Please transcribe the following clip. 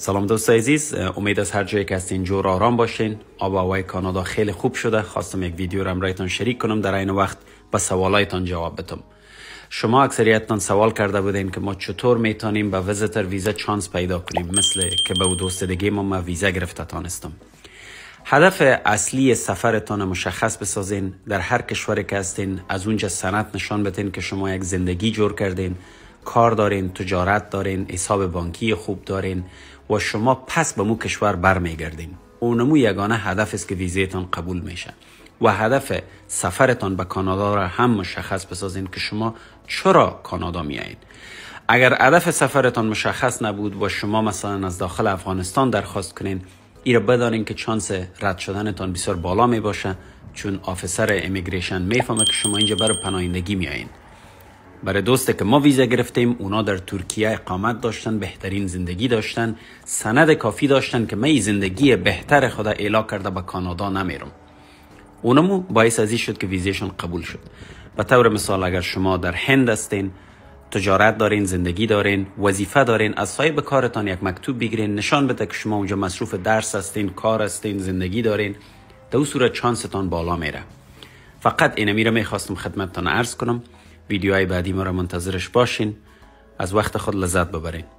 سلام دوست عزیز امید از هر جایی که هستین جور آرام باشین آب هوای کانادا خیلی خوب شده خواستم یک ویدیو رو امرایتان شریک کنم در این وقت به سوالایتان جواب بدم شما اکثریتتان سوال کرده بودین که ما چطور میتونیم به ویزیتر ویزا چانس پیدا کنیم مثل که به دوست دیگه ما, ما ویزا گرفته تانستم هدف اصلی سفرتان مشخص بسازین در هر کشوری که هستین از اونجا سند نشان بدین که شما یک زندگی جور کردین کار دارین تجارت دارین حساب بانکی خوب دارین و شما پس به مو کشور برمیگردین اونمو یگانه هدف است که ویزیتان قبول میشه و هدف سفرتان به کانادا را هم مشخص بسازین که شما چرا کانادا میایید اگر هدف سفرتان مشخص نبود و شما مثلا از داخل افغانستان درخواست کنین ای را بدانین که چانس رد شدنتان بسیار بالا می باشه چون آفسر امیگریشن میفهمه که شما اینجا برای پناهندگی میایین برای دوست که ما ویزه گرفتیم اونا در ترکیه اقامت داشتن بهترین زندگی داشتن سند کافی داشتن که من زندگی بهتر خدا اعلا کرده به کانادا نمیرم اونمو باعث ازی شد که ویزیشون قبول شد به طور مثال اگر شما در هند هستین تجارت دارین زندگی دارین وظیفه دارین از صاحب کارتان یک مکتوب بگیرین نشان بده که شما اونجا مصروف درس هستین کار هستین زندگی دارین در دا صورت چانستان بالا میره فقط اینمی رو میخواستم خدمتتان عرض کنم ویدیوهای بعدی ما را منتظرش باشین از وقت خود لذت ببرین